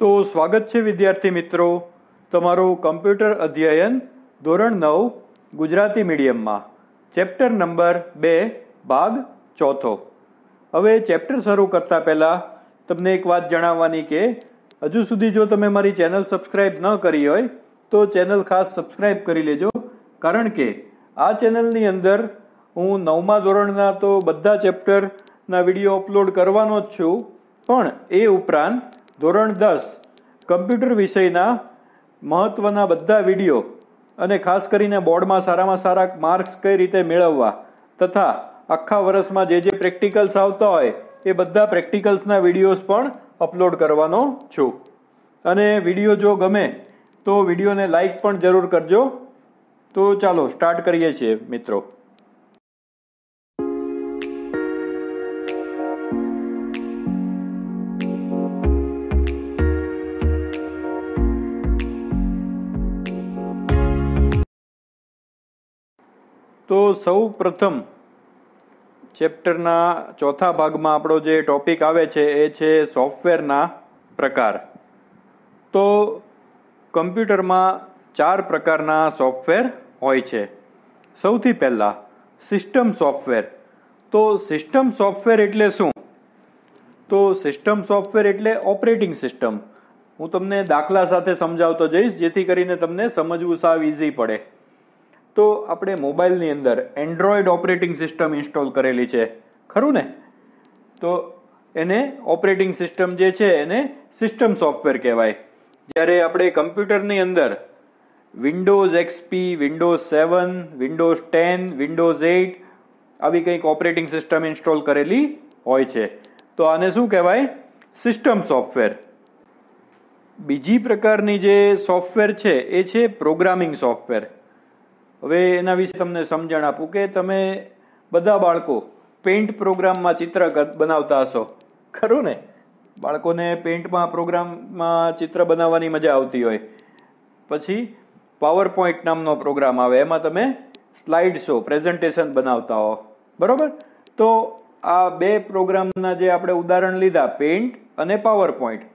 તો સ્વાગત છે વિદ્યાર્થી મિત્રો તમારું કમ્પ્યુટર અધ્યયન ધોરણ નવ ગુજરાતી મીડિયમમાં ચેપ્ટર નંબર બે ભાગ ચોથો હવે ચેપ્ટર શરૂ કરતાં પહેલાં તમને એક વાત જણાવવાની કે હજુ સુધી જો તમે મારી ચેનલ સબસ્ક્રાઇબ ન કરી હોય તો ચેનલ ખાસ સબસ્ક્રાઈબ કરી લેજો કારણ કે આ ચેનલની અંદર હું નવમા ધોરણના તો બધા ચેપ્ટરના વિડીયો અપલોડ કરવાનો જ છું પણ એ ઉપરાંત ધોરણ દસ કમ્પ્યુટર વિષયના મહત્ત્વના બધા વિડીયો અને ખાસ કરીને બોર્ડમાં સારામાં સારા માર્ક્સ કઈ રીતે મેળવવા તથા આખા વર્ષમાં જે જે પ્રેક્ટિકલ્સ આવતા હોય એ બધા પ્રેક્ટિકલ્સના વિડીયોઝ પણ અપલોડ કરવાનો છું અને વિડીયો જો ગમે તો વિડીયોને લાઈક પણ જરૂર કરજો તો ચાલો સ્ટાર્ટ કરીએ છીએ મિત્રો તો સૌ પ્રથમ ચેપ્ટરના ચોથા ભાગમાં આપણો જે ટોપિક આવે છે એ છે સોફ્ટવેરના પ્રકાર તો કમ્પ્યુટરમાં ચાર પ્રકારના સોફ્ટવેર હોય છે સૌથી પહેલાં સિસ્ટમ સોફ્ટવેર તો સિસ્ટમ સોફ્ટવેર એટલે શું તો સિસ્ટમ સોફ્ટવેર એટલે ઓપરેટિંગ સિસ્ટમ હું તમને દાખલા સાથે સમજાવતો જઈશ જેથી કરીને તમને સમજવું સાવ ઇઝી પડે તો આપણે મોબાઈલની અંદર એન્ડ્રોઈડ ઓપરેટિંગ સિસ્ટમ ઇન્સ્ટોલ કરેલી છે ખરું ને તો એને ઓપરેટિંગ સિસ્ટમ જે છે એને સિસ્ટમ સોફ્ટવેર કહેવાય જ્યારે આપણે કમ્પ્યુટરની અંદર Windows XP Windows seven Windows ten Windows eight આવી કંઈક ઓપરેટિંગ સિસ્ટમ ઇન્સ્ટોલ કરેલી હોય છે તો આને શું કહેવાય સિસ્ટમ સોફ્ટવેર બીજી પ્રકારની જે સોફ્ટવેર છે એ છે પ્રોગ્રામિંગ સોફ્ટવેર હવે એના વિશે તમને સમજણ આપું કે તમે બધા બાળકો પેન્ટ પ્રોગ્રામમાં ચિત્ર બનાવતા હશો ખરું ને બાળકોને પેન્ટમાં પ્રોગ્રામમાં ચિત્ર બનાવવાની મજા આવતી હોય પછી પાવર પોઈન્ટ નામનો પ્રોગ્રામ આવે એમાં તમે સ્લાઇડ શો પ્રેઝન્ટેશન બનાવતા હો બરાબર તો આ બે પ્રોગ્રામના જે આપણે ઉદાહરણ લીધા પેઇન્ટ અને પાવર પોઈન્ટ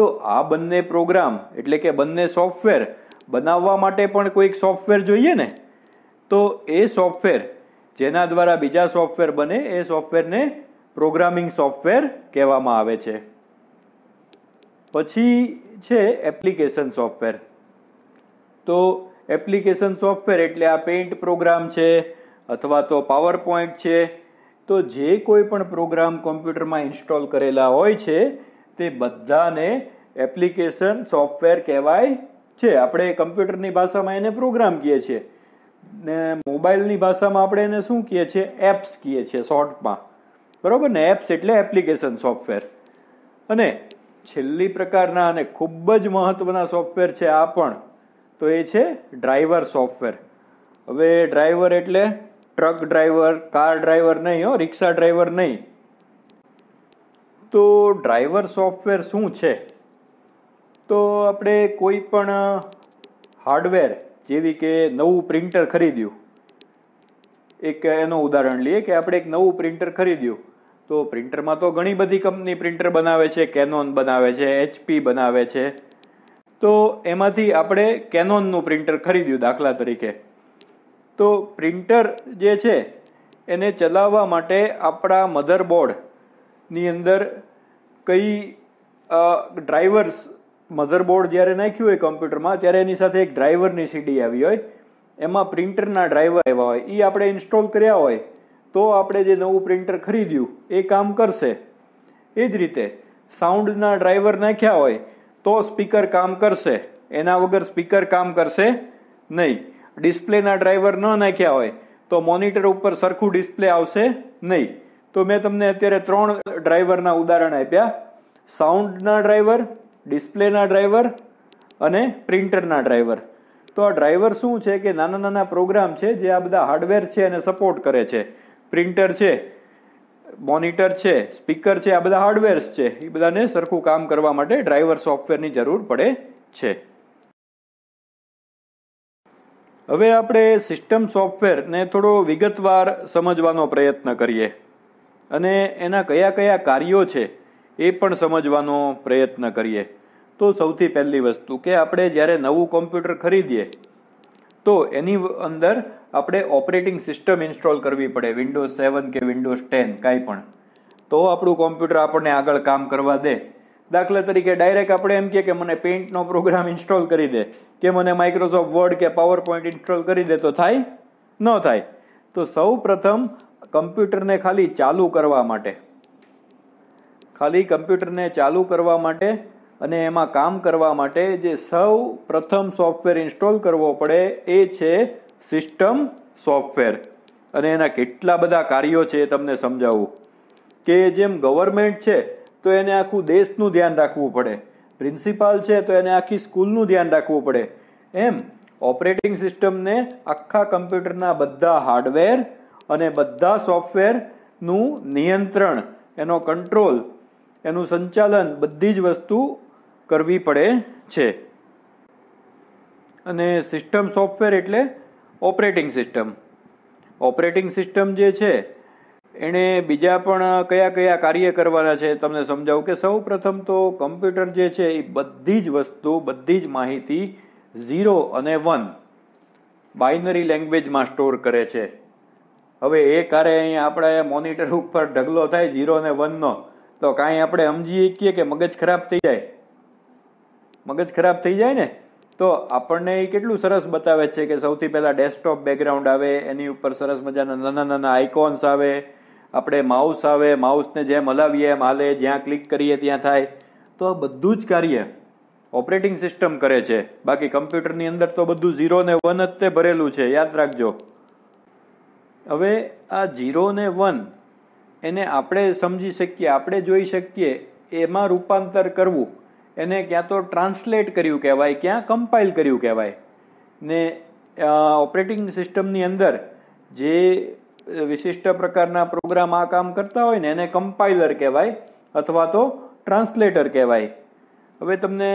તો આ બંને પ્રોગ્રામ એટલે કે બંને સોફ્ટવેર બનાવવા માટે પણ કોઈક સોફ્ટવેર જોઈએ ને તો એ સોફ્ટવેર જેના દ્વારા બીજા સોફ્ટવેર બને એ સોફ્ટવેરને પ્રોગ્રામિંગ સોફ્ટવેર કહેવામાં આવે છે પછી છે એપ્લિકેશન સોફ્ટવેર તો એપ્લિકેશન સોફ્ટવેર એટલે આ પેઇન્ટ પ્રોગ્રામ છે અથવા તો પાવર પોઈન્ટ છે તો જે કોઈ પણ પ્રોગ્રામ કોમ્પ્યુટરમાં ઇન્સ્ટોલ કરેલા હોય છે તે બધાને એપ્લિકેશન સોફ્ટવેર કહેવાય છે આપણે કમ્પ્યુટરની ભાષામાં એને પ્રોગ્રામ કહીએ છીએ ને મોબાઈલની ભાષામાં આપણે એને શું કહીએ છીએ એપ્સ કહીએ છીએ શોર્ટમાં બરાબર ને એપ્સ એટલે એપ્લિકેશન સોફ્ટવેર અને છેલ્લી પ્રકારના અને ખૂબ જ મહત્ત્વના સોફ્ટવેર છે આ પણ તો એ છે ડ્રાઈવર સોફ્ટવેર હવે ડ્રાઈવર એટલે ટ્રક ડ્રાઈવર કાર ડ્રાઈવર નહીં હો રિક્ષા ડ્રાઈવર નહીં તો ડ્રાઈવર સોફ્ટવેર શું છે તો આપણે કોઈ પણ હાર્ડવેર જેવી કે નવું પ્રિન્ટર ખરીદ્યું એક એનું ઉદાહરણ લઈએ કે આપણે એક નવું પ્રિન્ટર ખરીદ્યું તો પ્રિન્ટરમાં તો ઘણી બધી કંપની પ્રિન્ટર બનાવે છે કેનોન બનાવે છે એચપી બનાવે છે તો એમાંથી આપણે કેનોનનું પ્રિન્ટર ખરીદ્યું દાખલા તરીકે તો પ્રિન્ટર જે છે એને ચલાવવા માટે આપણા મધરબોર્ડની અંદર કઈ ડ્રાઈવર્સ મધરબોર્ડ જ્યારે નાખ્યું હોય કમ્પ્યુટરમાં ત્યારે એની સાથે એક ડ્રાઈવરની સીડી આવી હોય એમાં પ્રિન્ટરના ડ્રાઈવર આવ્યા હોય એ આપણે ઇન્સ્ટોલ કર્યા હોય તો આપણે જે નવું પ્રિન્ટર ખરીદ્યું એ કામ કરશે એ જ રીતે સાઉન્ડના ડ્રાઈવર નાખ્યા હોય તો સ્પીકર કામ કરશે એના વગર સ્પીકર કામ કરશે નહીં ડિસ્પ્લેના ડ્રાઈવર ન નાખ્યા હોય તો મોનિટર ઉપર સરખું ડિસ્પ્લે આવશે નહીં તો મેં તમને અત્યારે ત્રણ ડ્રાઈવરના ઉદાહરણ આપ્યા સાઉન્ડના ડ્રાઈવર ડિસ્પ્લેના ડ્રાઈવર અને પ્રિન્ટરના ડ્રાઈવર તો આ ડ્રાઈવર શું છે કે નાના નાના પ્રોગ્રામ છે જે આ બધા હાર્ડવેર છે અને સપોર્ટ કરે છે પ્રિન્ટર છે મોનિટર છે સ્પીકર છે આ બધા હાર્ડવેર્સ છે એ બધાને સરખું કામ કરવા માટે ડ્રાઈવર સોફ્ટવેરની જરૂર પડે છે હવે આપણે સિસ્ટમ સોફ્ટવેરને થોડો વિગતવાર સમજવાનો પ્રયત્ન કરીએ અને એના કયા કયા કાર્યો છે એ પણ સમજવાનો પ્રયત્ન કરીએ તો સૌથી પહેલી વસ્તુ કે આપણે જ્યારે નવું કોમ્પ્યુટર ખરીદીએ તો એની અંદર આપણે ઓપરેટિંગ સિસ્ટમ ઇન્સ્ટોલ કરવી પડે વિન્ડોઝ સેવન કે વિન્ડોઝ ટેન કાંઈ પણ તો આપણું કોમ્પ્યુટર આપણને આગળ કામ કરવા દે દાખલા તરીકે ડાયરેક્ટ આપણે એમ કે મને પેઇન્ટનો પ્રોગ્રામ ઇન્સ્ટોલ કરી દે કે મને માઇક્રોસોફ્ટ વર્ડ કે પાવર પોઈન્ટ ઇન્સ્ટોલ કરી દે તો થાય ન થાય તો સૌ પ્રથમ કમ્પ્યુટરને ખાલી ચાલુ કરવા માટે ખાલી કમ્પ્યુટરને ચાલુ કરવા માટે અને એમાં કામ કરવા માટે જે સૌ પ્રથમ સોફ્ટવેર ઇન્સ્ટોલ કરવો પડે એ છે સિસ્ટમ સોફ્ટવેર અને એના કેટલા બધા કાર્યો છે તમને સમજાવું કે જેમ ગવર્મેન્ટ છે તો એને આખું દેશનું ધ્યાન રાખવું પડે પ્રિન્સિપાલ છે તો એને આખી સ્કૂલનું ધ્યાન રાખવું પડે એમ ઓપરેટિંગ સિસ્ટમને આખા કમ્પ્યુટરના બધા હાર્ડવેર અને બધા સોફ્ટવેરનું નિયંત્રણ એનો કંટ્રોલ એનું સંચાલન બધી જ વસ્તુ કરવી પડે છે અને સિસ્ટમ સોફ્ટવેર એટલે ઓપરેટિંગ સિસ્ટમ ઓપરેટિંગ સિસ્ટમ જે છે એણે બીજા પણ કયા કયા કાર્ય કરવાના છે તમને સમજાવું કે સૌ પ્રથમ તો કમ્પ્યુટર જે છે એ બધી જ વસ્તુ બધી જ માહિતી ઝીરો અને વન બાઇનરી લેંગ્વેજમાં સ્ટોર કરે છે હવે એ કારે અહીં આપણે મોનિટર ઉપર ઢગલો થાય ઝીરો અને વનનો તો કાંઈ આપણે સમજી શકીએ કે મગજ ખરાબ થઈ જાય મગજ ખરાબ થઈ જાય ને તો આપણને એ કેટલું સરસ બતાવે છે કે સૌથી પહેલાં ડેસ્કટોપ બેકગ્રાઉન્ડ આવે એની ઉપર સરસ મજાના નાના નાના આઇકોન્સ આવે આપણે માઉસ આવે માઉસને જેમ હલાવીએ એમ હાલે જ્યાં ક્લિક કરીએ ત્યાં થાય તો આ બધું જ કાર્ય ઓપરેટિંગ સિસ્ટમ કરે છે બાકી કમ્પ્યુટરની અંદર તો બધું ઝીરો ને વન જ તે ભરેલું છે યાદ રાખજો હવે આ ઝીરો ને વન એને આપણે સમજી શકીએ આપણે જોઈ શકીએ એમાં રૂપાંતર કરવું એને ક્યાં તો ટ્રાન્સલેટ કર્યું કહેવાય ક્યાં કમ્પાઇલ કર્યું કહેવાય ને ઓપરેટિંગ સિસ્ટમની અંદર જે વિશિષ્ટ પ્રકારના પ્રોગ્રામ આ કામ કરતા હોય ને એને કમ્પાઇલર કહેવાય અથવા તો ટ્રાન્સલેટર કહેવાય હવે તમને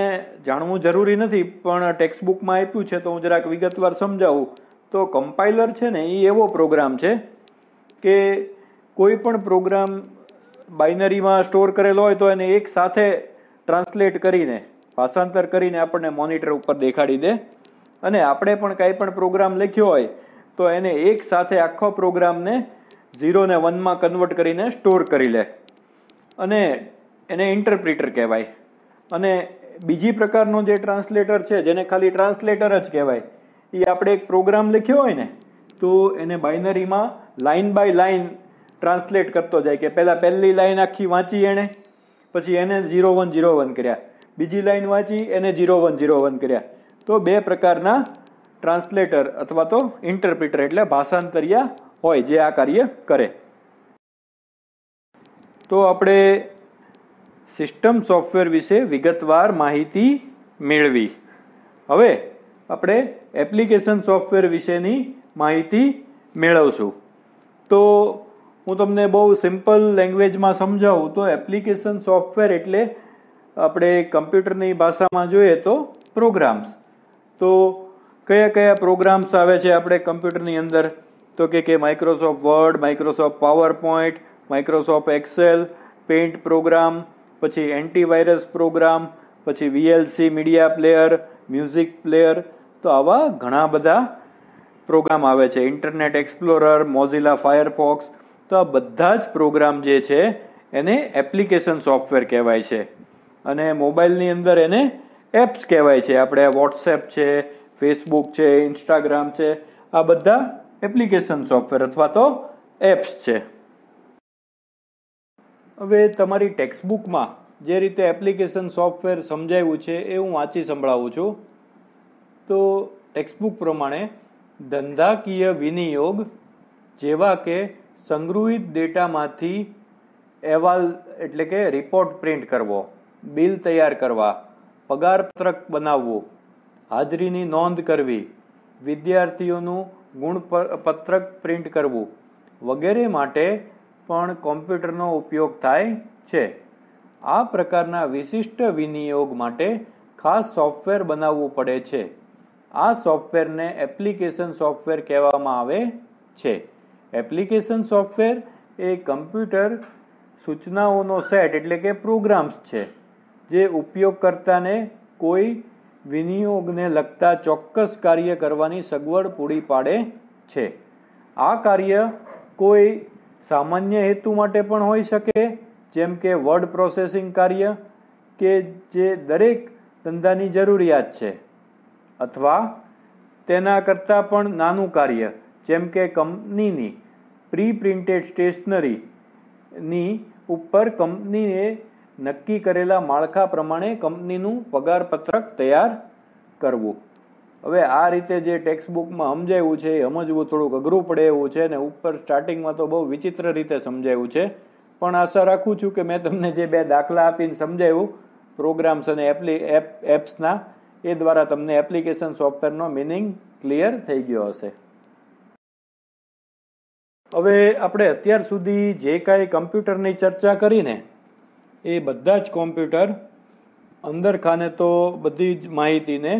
જાણવું જરૂરી નથી પણ ટેક્સ્ટબુકમાં આપ્યું છે તો હું જરાક વિગતવાર સમજાવું તો કમ્પાઇલર છે ને એ એવો પ્રોગ્રામ છે કે કોઈ પણ પ્રોગ્રામ બાઇનરીમાં સ્ટોર કરેલો હોય તો એને એક સાથે ટ્રાન્સલેટ કરીને ભાષાંતર કરીને આપણને મોનિટર ઉપર દેખાડી દે અને આપણે પણ કાંઈ પણ પ્રોગ્રામ લખ્યો હોય તો એને એક સાથે આખો પ્રોગ્રામને ઝીરો ને વનમાં કન્વર્ટ કરીને સ્ટોર કરી લે અને એને ઇન્ટરપ્રિટર કહેવાય અને બીજી પ્રકારનો જે ટ્રાન્સલેટર છે જેને ખાલી ટ્રાન્સલેટર જ કહેવાય એ આપણે એક પ્રોગ્રામ લખ્યો હોય ને તો એને બાઇનરીમાં લાઇન બાય લાઇન ટ્રાન્સલેટ કરતો જાય કે પહેલાં પહેલી લાઇન આખી વાંચી એણે પછી એને ઝીરો વન ઝીરો વન કર્યા બીજી લાઈન વાંચી એને ઝીરો વન ઝીરો વન કર્યા તો બે પ્રકારના ટ્રાન્સલેટર અથવા તો ઇન્ટરપ્રિટર એટલે ભાષાંતરિયા હોય જે આ કાર્ય કરે તો આપણે સિસ્ટમ સોફ્ટવેર વિશે વિગતવાર માહિતી મેળવી હવે આપણે એપ્લિકેશન સોફ્ટવેર વિશેની માહિતી મેળવશું તો હું તમને બહુ સિમ્પલ લેંગ્વેજમાં સમજાવું તો એપ્લિકેશન સોફ્ટવેર એટલે આપણે કમ્પ્યુટરની ભાષામાં જોઈએ તો પ્રોગ્રામ્સ તો કયા કયા પ્રોગ્રામ્સ આવે છે આપણે કમ્પ્યુટરની અંદર તો કે કે Microsoft Word Microsoft PowerPoint Microsoft Excel paint program પછી એન્ટીવાયરસ પ્રોગ્રામ પછી VLC media player music player તો આવા ઘણા બધા પ્રોગ્રામ આવે છે ઇન્ટરનેટ એક્સપ્લોરર મોઝિલા ફાયરફોક્સ તો આ બધા જ પ્રોગ્રામ જે છે એને એપ્લિકેશન સોફ્ટવેર કહેવાય છે અને મોબાઈલની અંદર એને એપ્સ કહેવાય છે આપણે વોટ્સએપ છે ફેસબુક છે ઇન્સ્ટાગ્રામ છે આ બધા એપ્લિકેશન સોફ્ટવેર અથવા તો એપ્સ છે હવે તમારી ટેક્સ્ટબુકમાં જે રીતે એપ્લિકેશન સોફ્ટવેર સમજાવ્યું છે એ હું વાંચી સંભળાવું છું તો ટેક્સ્ટબુક પ્રમાણે ધંધાકીય વિનિયોગ જેવા કે સંગ્રહિત ડેટામાંથી અહેવાલ એટલે કે રિપોર્ટ પ્રિન્ટ કરવો બિલ તૈયાર કરવા પગારપત્રક બનાવવું હાજરીની નોંધ કરવી વિદ્યાર્થીઓનું પત્રક પ્રિન્ટ કરવું વગેરે માટે પણ કોમ્પ્યુટરનો ઉપયોગ થાય છે આ પ્રકારના વિશિષ્ટ વિનિયોગ માટે ખાસ સોફ્ટવેર બનાવવું પડે છે આ સોફ્ટવેરને એપ્લિકેશન સોફ્ટવેર કહેવામાં આવે છે એપ્લિકેશન સોફ્ટવેર એ કમ્પ્યુટર સૂચનાઓનો સેટ એટલે કે પ્રોગ્રામ્સ છે જે ઉપયોગકર્તાને કોઈ વિનિયોગને લગતા ચોક્કસ કાર્ય કરવાની સગવડ પૂરી પાડે છે આ કાર્ય કોઈ સામાન્ય હેતુ માટે પણ હોઈ શકે જેમ કે વર્ડ પ્રોસેસિંગ કાર્ય કે જે દરેક ધંધાની જરૂરિયાત છે અથવા તેના કરતાં પણ નાનું કાર્ય જેમ કે કંપનીની પ્રી પ્રિન્ટેડ સ્ટેશનરીની ઉપર કંપનીએ નક્કી કરેલા માળખા પ્રમાણે કંપનીનું પગારપત્રક તૈયાર કરવું હવે આ રીતે જે ટેક્સ્ટ બુકમાં સમજાવ્યું છે એ સમજવું થોડુંક અઘરું પડે એવું છે ને ઉપર સ્ટાર્ટિંગમાં તો બહુ વિચિત્ર રીતે સમજાયું છે પણ આશા રાખું છું કે મેં તમને જે બે દાખલા આપીને સમજાવ્યું પ્રોગ્રામ્સ અને એપ્લી એપ એપ્સના એ દ્વારા તમને એપ્લિકેશન સોફ્ટવેરનો મિનિંગ ક્લિયર થઈ ગયો હશે હવે આપણે અત્યાર સુધી જે કાંઈ કમ્પ્યુટરની ચર્ચા કરીને એ બધા જ કોમ્પ્યુટર અંદર ખાને તો બધી જ માહિતીને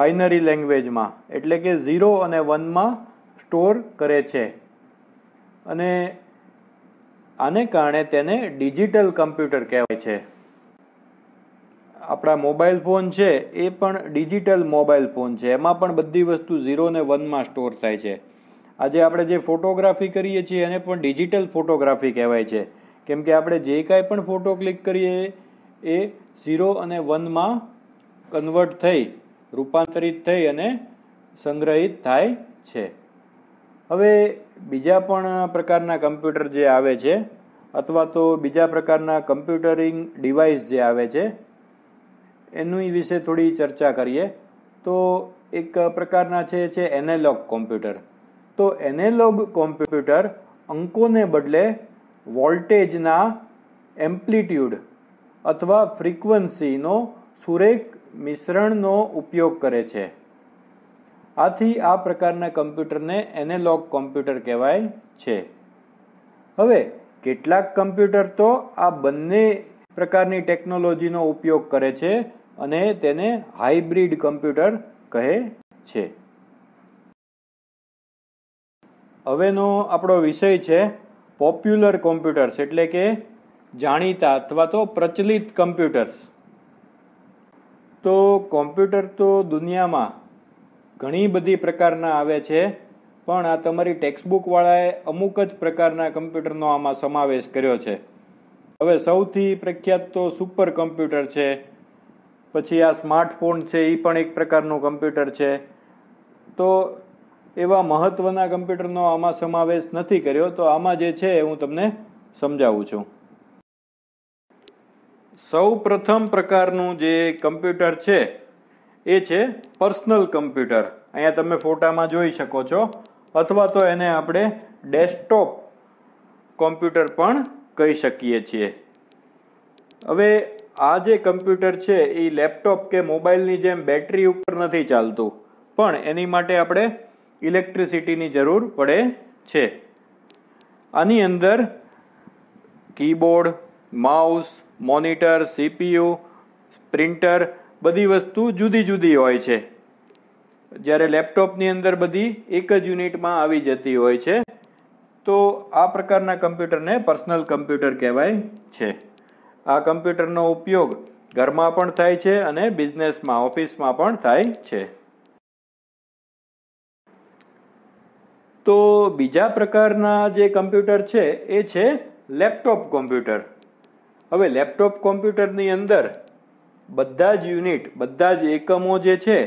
બાઇનરી લેંગ્વેજમાં એટલે કે ઝીરો અને વનમાં સ્ટોર કરે છે અને આને કારણે તેને ડિજિટલ કમ્પ્યુટર કહેવાય છે આપણા મોબાઈલ ફોન છે એ પણ ડિજિટલ મોબાઈલ ફોન છે એમાં પણ બધી વસ્તુ ઝીરો ને વનમાં સ્ટોર થાય છે આજે આપણે જે ફોટોગ્રાફી કરીએ છીએ એને પણ ડિજિટલ ફોટોગ્રાફી કહેવાય છે કેમ કે આપણે જે કાંઈ પણ ફોટો ક્લિક કરીએ એ ઝીરો અને વનમાં કન્વર્ટ થઈ રૂપાંતરિત થઈ અને સંગ્રહિત થાય છે હવે બીજા પણ પ્રકારના કમ્પ્યુટર જે આવે છે અથવા તો બીજા પ્રકારના કમ્પ્યુટરિંગ ડિવાઇસ જે આવે છે એની વિશે થોડી ચર્ચા કરીએ તો એક પ્રકારના છે એનાલોગ કોમ્પ્યુટર તો એનેલોગ કોમ્પ્યુટર અંકોને બદલે વોલ્ટેજના એમ્પ્લિટ્યુડ અથવા ફ્રીક્વન્સીનો સુરેખ મિશ્રણનો ઉપયોગ કરે છે આથી આ પ્રકારના કમ્પ્યુટરને એનેલોગ કોમ્પ્યુટર કહેવાય છે હવે કેટલાક કમ્પ્યુટર તો આ બંને પ્રકારની ટેકનોલોજીનો ઉપયોગ કરે છે અને તેને હાઇબ્રિડ કમ્પ્યુટર કહે છે હવેનો આપણો વિષય છે પોપ્યુલર કોમ્પ્યુટર્સ એટલે કે જાણીતા અથવા તો પ્રચલિત કમ્પ્યુટર્સ તો કોમ્પ્યુટર તો દુનિયામાં ઘણી બધી પ્રકારના આવે છે પણ આ તમારી ટેક્સ્ટબુકવાળાએ અમુક જ પ્રકારના કમ્પ્યુટરનો આમાં સમાવેશ કર્યો છે હવે સૌથી પ્રખ્યાત તો સુપર કમ્પ્યુટર છે પછી આ સ્માર્ટફોન છે એ પણ એક પ્રકારનું કમ્પ્યુટર છે તો એવા મહત્વના કમ્પ્યુટરનો આમાં સમાવેશ નથી કર્યો તો આમાં જે છે હું તમને સમજાવું છું સૌ પ્રથમ પ્રકારનું જે કમ્પ્યુટર છે એ છે પર્સનલ કમ્પ્યુટર અહીંયા તમે ફોટામાં જોઈ શકો છો અથવા તો એને આપણે ડેસ્કટોપ કોમ્પ્યુટર પણ કહી શકીએ છીએ હવે આ જે કમ્પ્યુટર છે એ લેપટોપ કે મોબાઈલની જેમ બેટરી ઉપર નથી ચાલતું પણ એની માટે આપણે ઇલેક્ટ્રિસિટીની જરૂર પડે છે આની અંદર keyboard mouse monitor CPU printer બધી વસ્તુ જુદી જુદી હોય છે જ્યારે લેપટોપની અંદર બધી એક જ યુનિટમાં આવી જતી હોય છે તો આ પ્રકારના કમ્પ્યુટરને પર્સનલ કમ્પ્યુટર કહેવાય છે આ કમ્પ્યુટરનો ઉપયોગ ઘરમાં પણ થાય છે અને બિઝનેસમાં ઓફિસમાં પણ થાય છે તો બીજા પ્રકારના જે કમ્પ્યુટર છે એ છે લેપટોપ કોમ્પ્યુટર હવે લેપટોપ કોમ્પ્યુટરની અંદર બધા જ યુનિટ બધા જ એકમો જે છે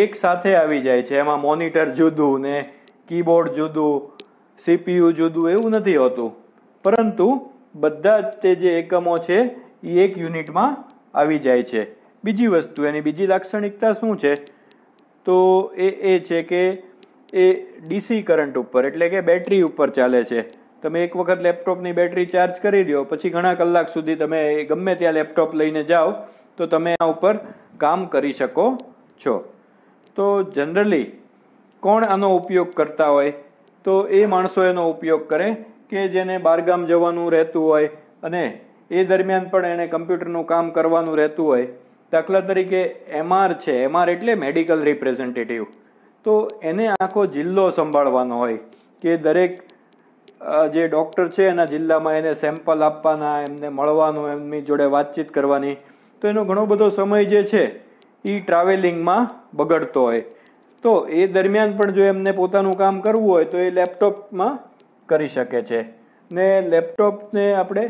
એક સાથે આવી જાય છે એમાં મોનિટર જુદું ને કીબોર્ડ જુદું સીપીયુ જુદું એવું નથી હોતું પરંતુ બધા જ તે જે એકમો છે એ એક યુનિટમાં આવી જાય છે બીજી વસ્તુ એની બીજી લાક્ષણિકતા શું છે તો એ એ છે કે એ ડીસી કરંટ ઉપર એટલે કે બેટરી ઉપર ચાલે છે તમે એક વખત લેપટોપની બેટરી ચાર્જ કરી દો પછી ઘણા કલાક સુધી તમે ગમે ત્યાં લેપટોપ લઈને જાઓ તો તમે આ ઉપર કામ કરી શકો છો તો જનરલી કોણ આનો ઉપયોગ કરતા હોય તો એ માણસો એનો ઉપયોગ કરે કે જેને બહારગામ જવાનું રહેતું હોય અને એ દરમિયાન પણ એને કમ્પ્યુટરનું કામ કરવાનું રહેતું હોય દાખલા તરીકે એમઆર છે એમઆર એટલે મેડિકલ રિપ્રેઝેન્ટેટિવ તો એને આખો જિલ્લો સંભાળવાનો હોય કે દરેક જે ડૉક્ટર છે એના જિલ્લામાં એને સેમ્પલ આપવાના એમને મળવાનું એમની જોડે વાતચીત કરવાની તો એનો ઘણો બધો સમય જે છે એ ટ્રાવેલિંગમાં બગડતો હોય તો એ દરમિયાન પણ જો એમને પોતાનું કામ કરવું હોય તો એ લેપટોપમાં કરી શકે છે ને લેપટોપને આપણે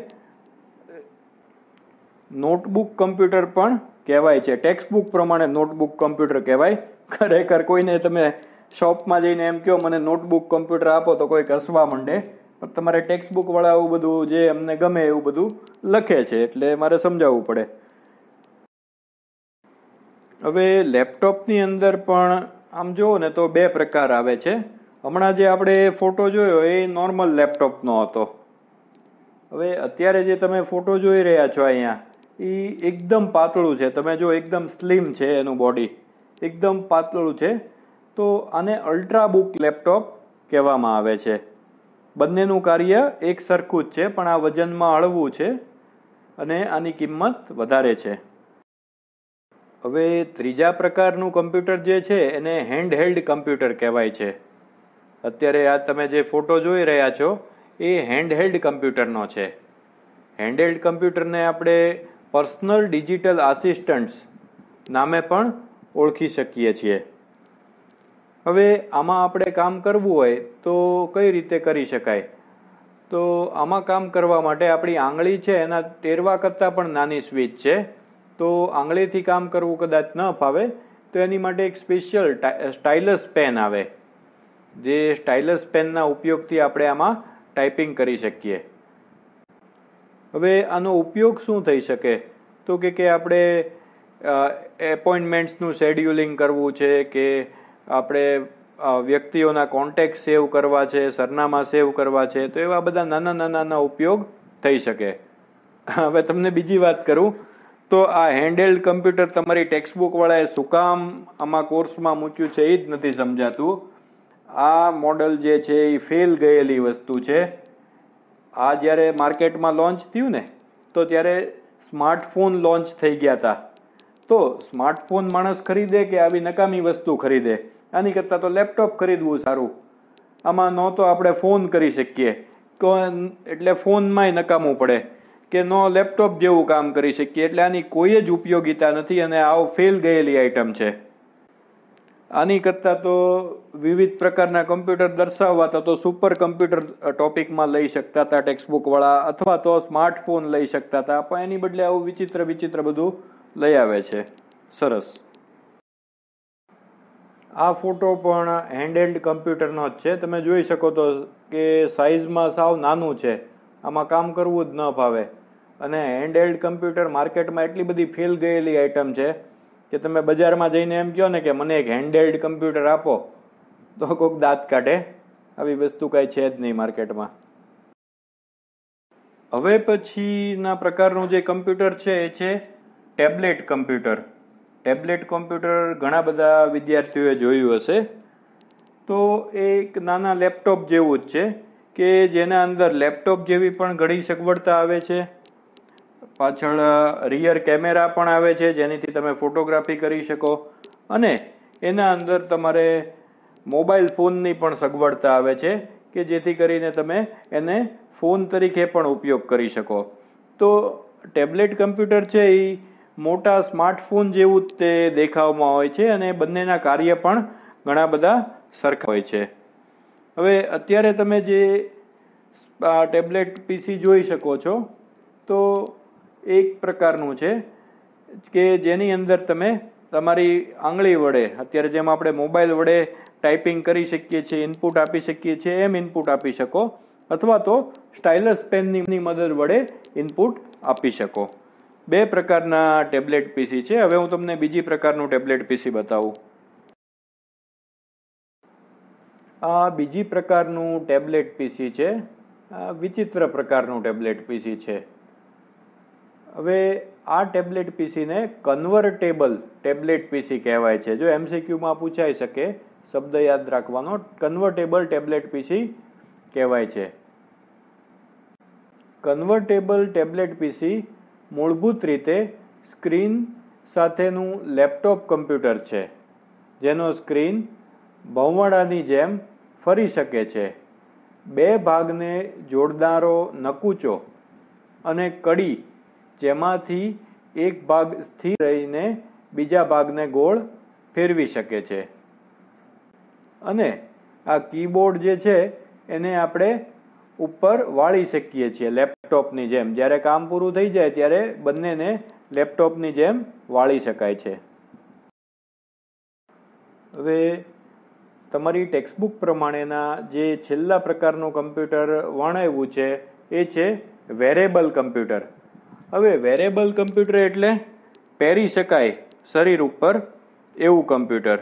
નોટબુક કમ્પ્યુટર પણ કહેવાય છે ટેક્સ્ટબુક પ્રમાણે નોટબુક કમ્પ્યુટર કહેવાય ખરેખર કોઈને તમે શોપમાં જઈને એમ કહો મને નોટબુક કમ્પ્યુટર આપો તો કોઈ કસવા માંડે પણ તમારે ટેક્સ્ટબુકવાળા એવું બધું જે અમને ગમે એવું બધું લખે છે એટલે મારે સમજાવવું પડે હવે લેપટોપની અંદર પણ આમ જુઓ ને તો બે પ્રકાર આવે છે હમણાં જે આપણે ફોટો જોયો એ નોર્મલ લેપટોપનો હતો હવે અત્યારે જે તમે ફોટો જોઈ રહ્યા છો અહીંયા એ એકદમ પાતળું છે તમે જો એકદમ સ્લિમ છે એનું બોડી એકદમ પાતળું છે તો આને અલ્ટ્રાબુક લેપટોપ કહેવામાં આવે છે બંનેનું કાર્ય એક સરખું જ છે પણ આ વજનમાં હળવું છે અને આની કિંમત વધારે છે હવે ત્રીજા પ્રકારનું કમ્પ્યુટર જે છે એને હેન્ડહેલ્ડ કમ્પ્યુટર કહેવાય છે અત્યારે આ તમે જે ફોટો જોઈ રહ્યા છો એ હેન્ડહેલ્ડ કમ્પ્યુટરનો છે હેન્ડહેલ્ડ કમ્પ્યુટરને આપણે પર્સનલ ડિજિટલ આસિસ્ટન્ટ્સ નામે પણ ઓળખી શકીએ છીએ હવે આમાં આપણે કામ કરવું હોય તો કઈ રીતે કરી શકાય તો આમાં કામ કરવા માટે આપણી આંગળી છે એના ટેરવા કરતાં પણ નાની સ્વીચ છે તો આંગળીથી કામ કરવું કદાચ ન ફાવે તો એની માટે એક સ્પેશિયલ સ્ટાઇલસ પેન આવે જે સ્ટાઇલસ પેનના ઉપયોગથી આપણે આમાં ટાઈપિંગ કરી શકીએ હવે આનો ઉપયોગ શું થઈ શકે તો કે કે આપણે એપોઇન્ટમેન્ટ્સનું શેડ્યુલિંગ કરવું છે કે આપણે વ્યક્તિઓના કોન્ટેક્ટ સેવ કરવા છે સરનામા સેવ કરવા છે તો એવા બધા નાના નાના નાના ઉપયોગ થઈ શકે હવે તમને બીજી વાત કરું તો આ હેન્ડહેલ્ડ કમ્પ્યુટર તમારી ટેક્સ્ટબુકવાળાએ શું કામ આમાં કોર્સમાં મૂક્યું છે એ જ નથી સમજાતું આ મોડલ જે છે એ ફેલ ગયેલી વસ્તુ છે આ જ્યારે માર્કેટમાં લોન્ચ થયું ને તો ત્યારે સ્માર્ટફોન લોન્ચ થઈ ગયા હતા તો સ્માર્ટફોન માણસ ખરીદે કે આવી નકામી વસ્તુ ખરીદે આની કરતાં તો લેપટોપ ખરીદવું સારું આમાં ન તો આપણે ફોન કરી શકીએ તો એટલે ફોનમાંય નકામું પડે કે નો લેપટોપ જેવું કામ કરી શકીએ એટલે આની કોઈ જ ઉપયોગિતા નથી અને આવો ફેલ ગયેલી આઇટમ છે આની કરતાં તો વિવિધ પ્રકારના કમ્પ્યુટર દર્શાવવા હતા તો સુપર કમ્પ્યુટર ટોપિકમાં લઈ શકતા હતા ટેક્સ્ટબુકવાળા અથવા તો સ્માર્ટફોન લઈ શકતા હતા પણ એની બદલે આવું વિચિત્ર વિચિત્ર બધું લઈ આવે છે સરસ આ ફોટો પણ હેન્ડહેલ્ડ કમ્પ્યુટરનો જ છે તમે જોઈ શકો તો કે સાઇઝમાં સાવ નાનું છે આમાં કામ કરવું જ ન ફાવે અને હેન્ડહેલ્ડ કમ્પ્યુટર માર્કેટમાં એટલી બધી ફેલ ગયેલી આઇટમ છે કે તમે બજારમાં જઈને એમ કહો ને કે મને એક હેન્ડહેલ્ડ કમ્પ્યુટર આપો તો કોઈક દાંત કાઢે આવી વસ્તુ કાંઈ છે જ નહીં માર્કેટમાં હવે પછીના પ્રકારનું જે કમ્પ્યુટર છે એ છે ટેબ્લેટ કમ્પ્યુટર ટેબ્લેટ કમ્પ્યુટર ઘણા બધા વિદ્યાર્થીઓએ જોયું હશે તો એક નાના લેપટોપ જેવું જ છે કે જેના અંદર લેપટોપ જેવી પણ ઘણી સગવડતા આવે છે પાછળ રિયર કેમેરા પણ આવે છે જેનીથી તમે ફોટોગ્રાફી કરી શકો અને એના અંદર તમારે મોબાઈલ ફોનની પણ સગવડતા આવે છે કે જેથી કરીને તમે એને ફોન તરીકે પણ ઉપયોગ કરી શકો તો ટેબ્લેટ કમ્પ્યુટર છે એ મોટા સ્માર્ટફોન જેવું જ તે દેખાવમાં હોય છે અને બંનેના કાર્ય પણ ઘણા બધા સરખા હોય છે હવે અત્યારે તમે જે ટેબ્લેટ પીસી જોઈ શકો છો તો એક પ્રકારનું છે કે જેની અંદર તમે તમારી આંગળી વડે અત્યારે જેમ આપણે મોબાઈલ વડે ટાઈપિંગ કરી શકીએ છીએ ઇનપુટ આપી શકીએ છીએ એમ ઇનપુટ આપી શકો અથવા તો સ્ટાઇલસ પેનની મદદ વડે ઇનપુટ આપી શકો બે પ્રકારના ટેબ્લેટ પીસી છે હવે હું તમને બીજી પ્રકારનું ટેબ્લેટ પીસી બતાવું આ બીજી પ્રકારનું ટેબ્લેટ પીસી છે આ વિચિત્ર પ્રકારનું ટેબ્લેટ પીસી છે હવે આ ટેબ્લેટ પીસીને કન્વર્ટેબલ ટેબ્લેટ પીસી કહેવાય છે જો એમસીક્યુમાં પૂછાઈ શકે શબ્દ યાદ રાખવાનો કન્વર્ટેબલ ટેબ્લેટ પીસી કહેવાય છે કન્વર્ટેબલ ટેબ્લેટ પીસી મૂળભૂત રીતે સ્ક્રીન સાથેનું લેપટોપ કમ્પ્યુટર છે જેનો સ્ક્રીન ભંવડાની જેમ ફરી શકે છે બે ભાગને જોડનારો નકુચો અને કડી જેમાંથી એક ભાગ સ્થિર રહીને બીજા ભાગને ગોળ ફેરવી શકે છે અને આ કીબોર્ડ જે છે એને આપણે ઉપર વાળી શકીએ છીએ લેપટોપની જેમ જ્યારે કામ પૂરું થઈ જાય ત્યારે બંનેને લેપટોપની જેમ વાળી શકાય છે હવે તમારી ટેક્સ્ટબુક પ્રમાણેના જે છેલ્લા પ્રકારનું કમ્પ્યુટર વર્ણવ્યું છે એ છે વેરેબલ કમ્પ્યુટર હવે વેરેબલ કમ્પ્યુટર એટલે પહેરી શકાય શરીર ઉપર એવું કમ્પ્યુટર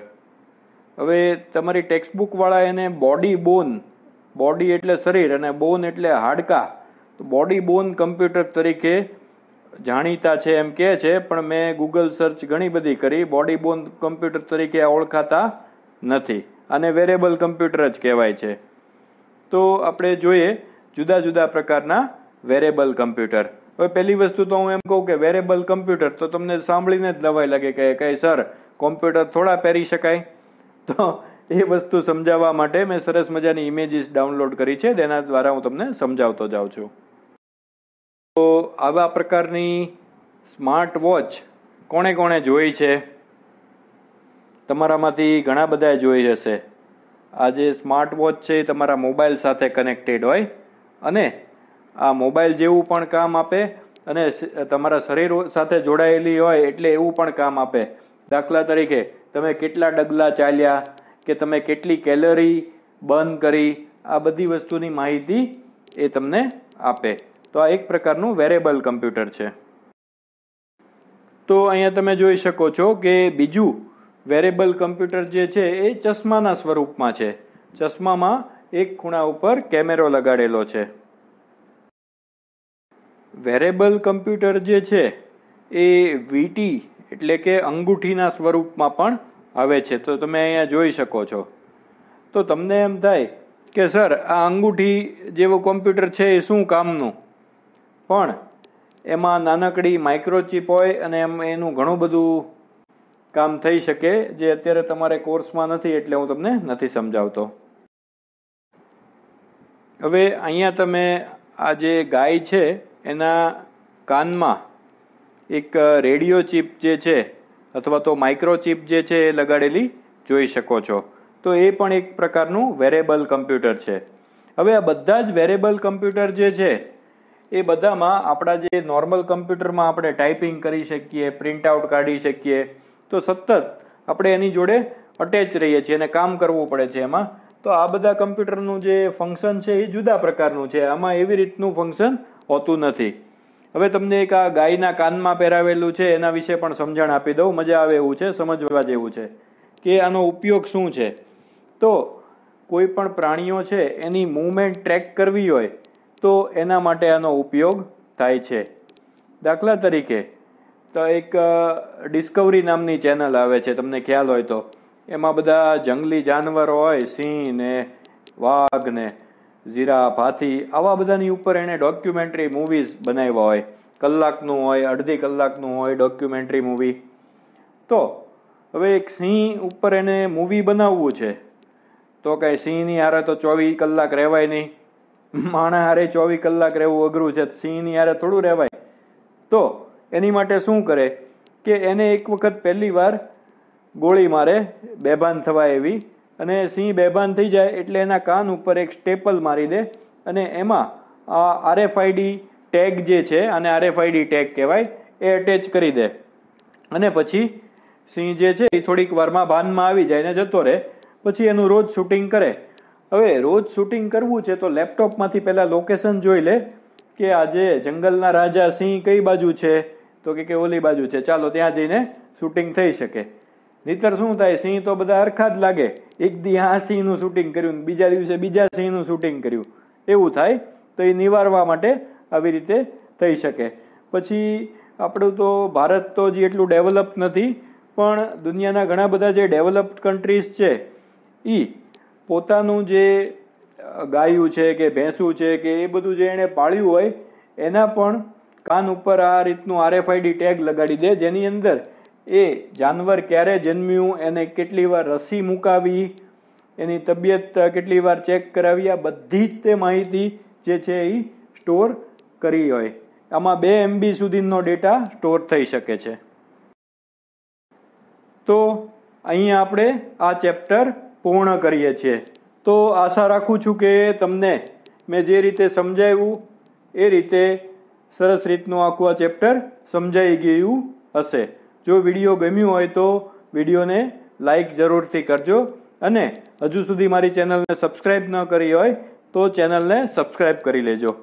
હવે તમારી ટેક્સ્ટબુકવાળા એને બોડી બોન બોડી એટલે શરીર અને બોન એટલે હાડકા તો બોડી બોન કમ્પ્યુટર તરીકે જાણીતા છે એમ કહે છે પણ મેં ગૂગલ સર્ચ ઘણી બધી કરી બોડી બોન કમ્પ્યુટર તરીકે ઓળખાતા નથી અને વેરેબલ કમ્પ્યુટર જ કહેવાય છે તો આપણે જોઈએ જુદા જુદા પ્રકારના વેરેબલ કમ્પ્યુટર હવે પહેલી વસ્તુ તો હું એમ કહું કે વેરેબલ કમ્પ્યુટર તો તમને સાંભળીને જ લવાય લાગે કે કઈ સર કોમ્પ્યુટર થોડા પહેરી શકાય તો એ વસ્તુ સમજાવવા માટે મેં સરસ મજાની ઇમેજીસ ડાઉનલોડ કરી છે તેના દ્વારા હું તમને સમજાવતો જાઉં છું તો આવા પ્રકારની સ્માર્ટ વોચ કોણે કોણે જોઈ છે તમારામાંથી ઘણા બધાએ જોઈ હશે આ જે સ્માર્ટ વોચ છે એ તમારા મોબાઈલ સાથે કનેક્ટેડ હોય અને આ મોબાઈલ જેવું પણ કામ આપે અને તમારા શરીર સાથે જોડાયેલી હોય એટલે એવું પણ કામ આપે દાખલા તરીકે તમે કેટલા ડગલા ચાલ્યા કે તમે કેટલી કેલરી બર્ન કરી આ બધી વસ્તુની માહિતી એ તમને આપે તો આ એક પ્રકારનું વેરેબલ કમ્પ્યુટર છે તો અહીંયા તમે જોઈ શકો છો કે બીજું વેરેબલ કમ્પ્યુટર જે છે એ ચશ્માના સ્વરૂપમાં છે ચશ્મામાં એક ખૂણા ઉપર કેમેરો લગાડેલો છે વેરેબલ કમ્પ્યુટર જે છે એ વીટી એટલે કે અંગૂઠીના સ્વરૂપમાં પણ આવે છે તો તમે અહીંયા જોઈ શકો છો તો તમને એમ થાય કે સર આ અંગૂઠી જેવો કોમ્પ્યુટર છે એ શું કામનું પણ એમાં નાનકડી માઇક્રોચિપ હોય અને એમ એનું ઘણું બધું કામ થઈ શકે જે અત્યારે તમારે કોર્સમાં નથી એટલે હું તમને નથી સમજાવતો હવે અહીંયા તમે આ જે ગાય છે એના કાનમાં એક રેડિયો ચિપ જે છે અથવા તો માઇક્રોચિપ જે છે એ લગાડેલી જોઈ શકો છો તો એ પણ એક પ્રકારનું વેરેબલ કમ્પ્યુટર છે હવે આ બધા જ વેરેબલ કમ્પ્યુટર જે છે એ બધામાં આપણા જે નોર્મલ કમ્પ્યુટરમાં આપણે ટાઈપિંગ કરી શકીએ પ્રિન્ટ આઉટ કાઢી શકીએ તો સતત આપણે એની જોડે અટેચ રહીએ છીએ અને કામ કરવું પડે છે એમાં તો આ બધા કમ્પ્યુટરનું જે ફંક્શન છે એ જુદા પ્રકારનું છે આમાં એવી રીતનું ફંક્શન હોતું નથી હવે તમને એક આ ગાયના કાનમાં પહેરાવેલું છે એના વિશે પણ સમજણ આપી દઉં મજા આવે એવું છે સમજવા જેવું છે કે આનો ઉપયોગ શું છે તો કોઈ પણ પ્રાણીઓ છે એની મૂવમેન્ટ ટ્રેક કરવી હોય તો એના માટે આનો ઉપયોગ થાય છે દાખલા તરીકે તો એક ડિસ્કવરી નામની ચેનલ આવે છે તમને ખ્યાલ હોય તો એમાં બધા જંગલી જાનવર હોય સિંહ ને વાઘ ને જીરાફ ભાથી આવા બધાની ઉપર એણે ડોક્યુમેન્ટરી મૂવીઝ બનાવ્યા હોય કલાકનું હોય અડધી કલાકનું હોય ડોક્યુમેન્ટરી મૂવી તો હવે એક સિંહ ઉપર એને મૂવી બનાવવું છે તો કાંઈ સિંહની હારે તો ચોવીસ કલાક રહેવાય નહીં માણા હારે ચોવીસ કલાક રહેવું અઘરું છે સિંહની હારે થોડું રહેવાય તો એની માટે શું કરે કે એને એક વખત પહેલી વાર ગોળી મારે બેભાન થવાય એવી અને સિંહ બેભાન થઈ જાય એટલે એના કાન ઉપર એક સ્ટેપલ મારી દે અને એમાં આ આરએફઆઈડી ટેગ જે છે અને આરએફઆઈડી ટેગ કહેવાય એ અટેચ કરી દે અને પછી સિંહ જે છે એ થોડીક વારમાં ભાનમાં આવી જાય ને જતો રહે પછી એનું રોજ શૂટિંગ કરે હવે રોજ શૂટિંગ કરવું છે તો લેપટોપમાંથી પહેલાં લોકેશન જોઈ લે કે આજે જંગલના રાજા સિંહ કઈ બાજુ છે તો કે ઓલી બાજુ છે ચાલો ત્યાં જઈને શૂટિંગ થઈ શકે નહીતર શું થાય સિંહ તો બધા અરખા જ લાગે એક દી આ સિંહનું શૂટિંગ કર્યું બીજા દિવસે બીજા સિંહનું શૂટિંગ કર્યું એવું થાય તો એ નિવારવા માટે આવી રીતે થઈ શકે પછી આપણું તો ભારત તો જે એટલું ડેવલપ નથી પણ દુનિયાના ઘણા બધા જે ડેવલપ્ડ કન્ટ્રીઝ છે એ પોતાનું જે ગાયું છે કે ભેંસું છે કે એ બધું જે એણે પાળ્યું હોય એના પણ કાન ઉપર આ રીતનું આરએફઆઈડી ટેગ લગાડી દે જેની અંદર એ જાનવર ક્યારે જન્મ્યું એને કેટલી વાર રસી મુકાવી એની તબિયત કેટલી વાર ચેક કરાવી આ બધી જ તે માહિતી જે છે એ સ્ટોર કરી હોય આમાં બે એમબી સુધીનો ડેટા સ્ટોર થઈ શકે છે તો અહીંયા આપણે આ ચેપ્ટર પૂર્ણ કરીએ છીએ તો આશા રાખું છું કે તમને મેં જે રીતે સમજાવ્યું એ રીતે સરસ રીતનું આખું આ ચેપ્ટર સમજાઈ ગયું હશે જો વિડીયો ગમ્યું હોય તો વિડીયોને લાઇક જરૂરથી કરજો અને હજુ સુધી મારી ચેનલને સબસ્ક્રાઈબ ન કરી હોય તો ચેનલને સબસ્ક્રાઈબ કરી લેજો